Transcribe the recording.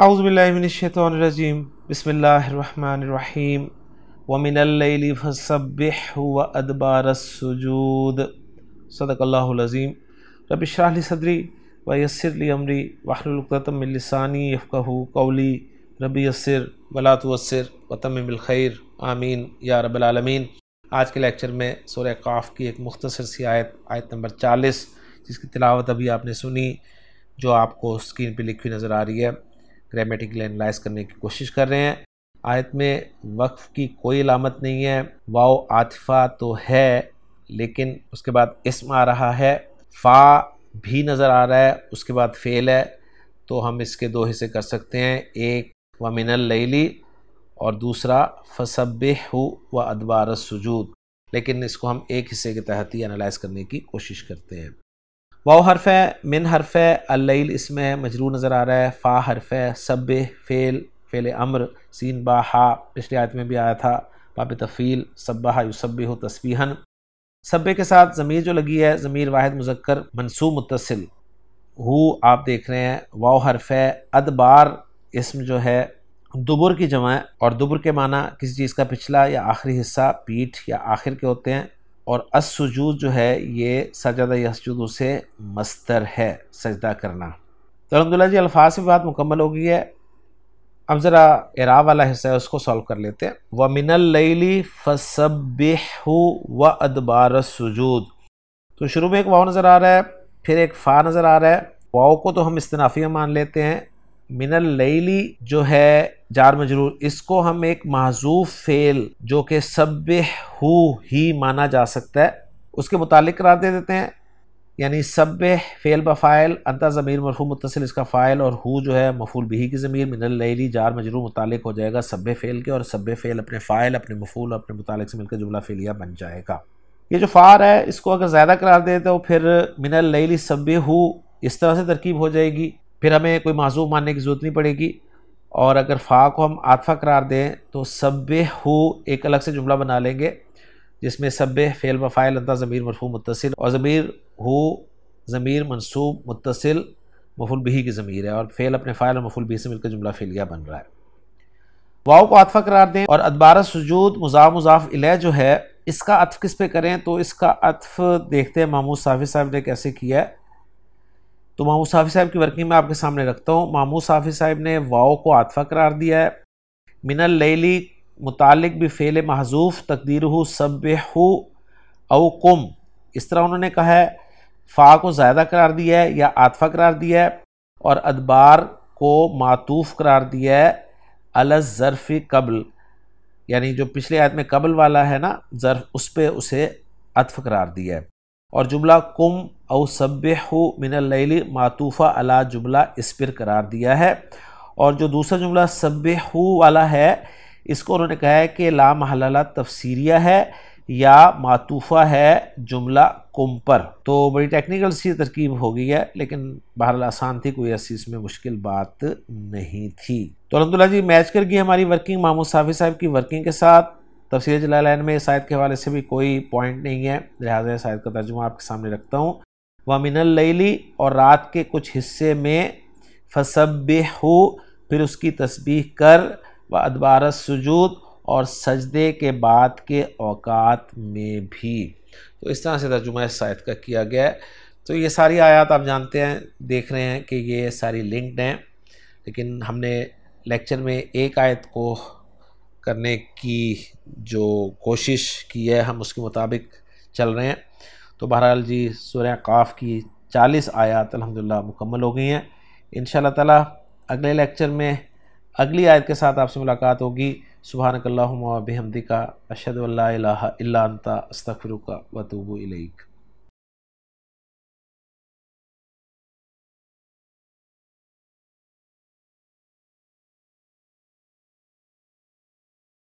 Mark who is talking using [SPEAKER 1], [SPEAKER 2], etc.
[SPEAKER 1] आउज़बिल्लिनशैतरजीम बसमीम वमिनल्लि फ़सबिह व अदबारसूद सदकल्लाज़ीम रबिशरली सदरी व यसरली अमरी वाहरतमिलसानी यफ़ाहू कौली रबी यसर वलातवसर वतमिलखैर आमीन या रबालमीन आज के लेक्चर में सोर काफ़ की एक मुख्तर सी आयत आयत नंबर चालीस जिसकी तिलावत अभी आपने सुनी जो आपको स्क्रीन पर लिखी नज़र आ रही है ग्रामेटिकली एनालाइज करने की कोशिश कर रहे हैं आयत में वक्फ की कोई अलामत नहीं है वाओ आतफा तो है लेकिन उसके बाद इसम आ रहा है फ़ा भी नज़र आ रहा है उसके बाद फ़ेल है तो हम इसके दो हिस्से कर सकते हैं एक व मिनल लैली और दूसरा फसब हो व अदबार सजूद लेकिन इसको हम एक हिस्से के तहत ही एनालाइज करने की कोशिश करते हैं वाओ हरफ है मिन हरफ है अल्लाइल इसमें मजरू नज़र आ रहा है फ़ा हरफ है सब फ़ेल फ़ेल अम्र सीन बा हा पिछले आयत में भी आया था पाप तफ़ील सब्बा युसब हो तस्वीहन सब्बे के साथ ज़मीर जो लगी है ज़मीर वाहिद मुजक्कर मनसूब मुतसिल हु आप देख रहे हैं वाओ हरफ है अदबार इसम जो है दुबर की जमा और दुबर के माना किसी चीज़ का पिछला या आखिरी हिस्सा पीठ या आखिर के होते हैं और असजूद जो है ये सजदा यसजूद उसे मस्तर है सजदा करना तो अलहमदिल्ला जी अल्फाज से बात मुकम्मल हो गई है अब ज़रा एरा वाला हिस्सा है उसको सॉल्व कर लेते हैं व मिनली फसब व अदबार सजूद तो शुरू में एक वाव नज़र आ रहा है फिर एक फ़ा नज़र आ रहा है वाव को तो हम इस्तनाफिया मान लेते हैं मिनल लैली जो है जार मजरूर इसको हम एक महजूफ फेल जो कि सब हु ही माना जा सकता है उसके मुतालिक करार दे देते हैं यानी सब फेल बफ़ाइल अंता ज़मीर मरफू मुतसिल इसका फ़ाइल और हु जो है मफूल बिही की ज़मीर मिनल लैली जार मजरूर मुतालिक हो जाएगा सब फेल के और सब फेल अपने फ़ाइल अपने मफूल अपने मुतालिक से मिलकर जुमला फेलिया बन जाएगा ये जो फ़ार है इसको अगर ज़्यादा करार दे तो फिर मिनल लैली सब हु इस तरह से तरकीब हो जाएगी फिर हमें कोई मासूम मानने की ज़रूरत नहीं पड़ेगी और अगर फ़ा को हम आतफा करार दें तो सब हो एक अलग से जुमला बना लेंगे जिसमें सब फ़ेल मफ़ाइल अंता ज़मीर मरफू मुतसिल और ज़मीर हो ज़मीर मनसूब मुतसिल मफुल बही की ज़मीर है और फ़ेल अपने फ़ाइल और मफुल बही से मिलकर जुमला फेलिया बन रहा है वाओ को अतफ़ा करार दें और अदबारा सजूद मजा मज़ाफ इले जो है इसका अतफ़ किस पे करें तो इसका अतफ़ देखते हैं मामू साफी साहब ने कैसे किया है तो मामू साफी साहब की वर्किंग में आपके सामने रखता हूँ मामू साफी साहब ने वाओ को आतफा करार दिया है मिनल लेली मुतालिक भी फ़ेल महजूफ़ तकदीर सब अव कुम इस तरह उन्होंने कहा है फ़ा को ज़्यादा करार दिया है या आतफा करार दिया है और अदबार को मातूफ़ करार दिया है अलज़रफ़ी कबल यानी जो पिछले आयत में कबल वाला है ना ज़रफ उस पर उसे अतफ करार दिया है और जुमला कुम और सब्य मिनल मातूफ़ा अला जुमला इस पर करार दिया है और जो दूसरा जुमला सब्य वाला है इसको उन्होंने कहा है कि ला महल तफसीरिया है या मातूफ़ा है जुमला कुम पर तो बड़ी टेक्निकल सी तरकीब हो गई है लेकिन बहर आसान थी कोई ऐसी इसमें मुश्किल बात नहीं थी तो अलहमदिल्ला जी मैच कर गई हमारी वर्किंग मामू साफी साहब की वर्किंग के साथ तफसीर जलालैन में इस आयत के हवाले से भी कोई पॉइंट नहीं है लिहाजा इस आयत का तर्जुमा आपके सामने रखता हूँ व मिनल लैली और रात के कुछ हिस्से में फसब हो फिर उसकी तस्बीह कर व अदबार सजूद और सजदे के बाद के अवकात में भी तो इस तरह से तर्जुमा इस शायद का किया गया है तो ये सारी आयात आप जानते हैं देख रहे हैं कि ये सारी लिंक्ड हैं लेकिन हमने लेक्चर में एक आयत को करने की जो कोशिश की है हम उसके मुताबिक चल रहे हैं तो बहरहाल जी सूर्य काफ़ की चालीस आयात अलहमदिल्ला मुकम्मल हो गई हैं इन ताला अगले लेक्चर में अगली आयत के साथ आपसे मुलाकात होगी सुबहानकल्ला बेहमदी का अशद अल्ला अस्तफ़िर का